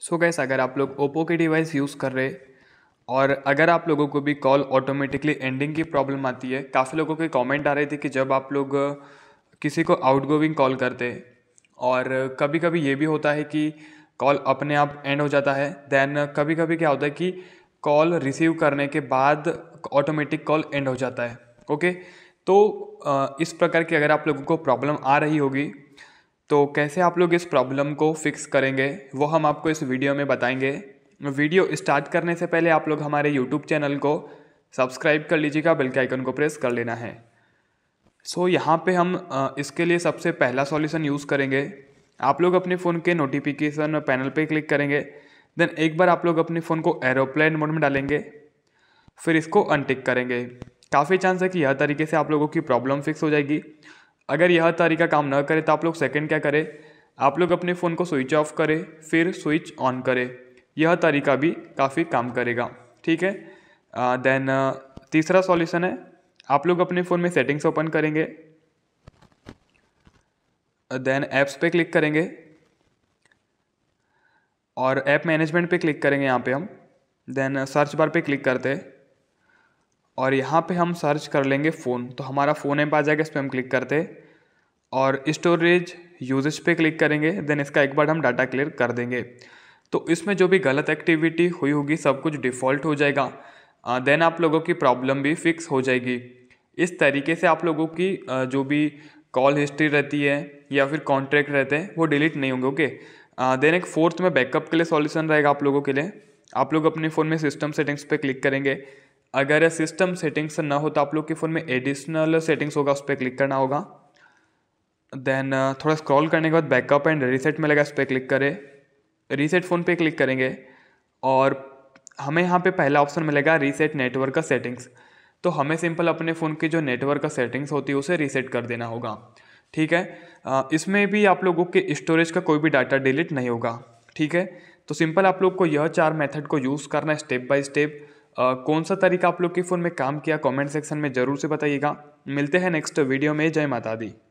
सो so gas अगर आप लोग ओप्पो के डिवाइस यूज़ कर रहे और अगर आप लोगों को भी कॉल ऑटोमेटिकली एंडिंग की प्रॉब्लम आती है काफ़ी लोगों के कमेंट आ रहे थे कि जब आप लोग किसी को आउटगोइंग कॉल करते और कभी कभी ये भी होता है कि कॉल अपने आप एंड हो जाता है देन कभी कभी क्या होता है कि कॉल रिसीव करने के बाद ऑटोमेटिक कॉल एंड हो जाता है ओके तो इस प्रकार की अगर आप लोगों को प्रॉब्लम आ रही होगी तो कैसे आप लोग इस प्रॉब्लम को फिक्स करेंगे वो हम आपको इस वीडियो में बताएंगे वीडियो स्टार्ट करने से पहले आप लोग हमारे यूट्यूब चैनल को सब्सक्राइब कर लीजिएगा बेल के आइकन को प्रेस कर लेना है सो so, यहाँ पे हम इसके लिए सबसे पहला सॉल्यूशन यूज़ करेंगे आप लोग अपने फ़ोन के नोटिफिकेशन पैनल पे क्लिक करेंगे देन एक बार आप लोग अपने फ़ोन को एरोप्लेन मोड में डालेंगे फिर इसको अनटिक करेंगे काफ़ी चांस है कि यह तरीके से आप लोगों की प्रॉब्लम फिक्स हो जाएगी अगर यह तरीका काम न करे तो आप लोग सेकंड क्या करें आप लोग अपने फ़ोन को स्विच ऑफ करें फिर स्विच ऑन करें यह तरीका भी काफ़ी काम करेगा ठीक है देन तीसरा सॉल्यूशन है आप लोग अपने फ़ोन में सेटिंग्स ओपन करेंगे देन ऐप्स पे क्लिक करेंगे और ऐप मैनेजमेंट पे क्लिक करेंगे यहाँ पे हम देन सर्च बार पे क्लिक करते हैं और यहाँ पे हम सर्च कर लेंगे फ़ोन तो हमारा फ़ोन ऐप आ जाएगा इस पर हम क्लिक करते और स्टोरेज यूजेज पे क्लिक करेंगे देन इसका एक बार हम डाटा क्लियर कर देंगे तो इसमें जो भी गलत एक्टिविटी हुई होगी सब कुछ डिफ़ॉल्ट हो जाएगा देन आप लोगों की प्रॉब्लम भी फिक्स हो जाएगी इस तरीके से आप लोगों की जो भी कॉल हिस्ट्री रहती है या फिर कॉन्ट्रैक्ट रहते हैं वो डिलीट नहीं होंगे ओके देन एक फोर्थ में बैकअप के लिए सॉल्यूशन रहेगा आप लोगों के लिए आप लोग अपने फ़ोन में सिस्टम सेटिंग्स पे क्लिक करेंगे अगर ये सिस्टम सेटिंग्स ना हो तो आप लोग के फ़ोन में एडिशनल सेटिंग्स होगा उस पर क्लिक करना होगा देन uh, थोड़ा स्क्रॉल करने के बाद बैकअप एंड रीसेट में लगा उस पर क्लिक करें रीसेट फ़ोन पे क्लिक करेंगे और हमें यहाँ पे पहला ऑप्शन मिलेगा रीसेट नेटवर्क का सेटिंग्स तो हमें सिंपल अपने फ़ोन की जो नेटवर्क का सेटिंग्स होती है उसे रीसेट कर देना होगा ठीक है uh, इसमें भी आप लोगों के स्टोरेज का कोई भी डाटा डिलीट नहीं होगा ठीक है तो सिंपल आप लोग को यह चार मेथड को यूज़ करना है स्टेप बाय स्टेप कौन सा तरीका आप लोग के फ़ोन में काम किया कमेंट सेक्शन में ज़रूर से बताइएगा मिलते हैं नेक्स्ट वीडियो में जय माता दी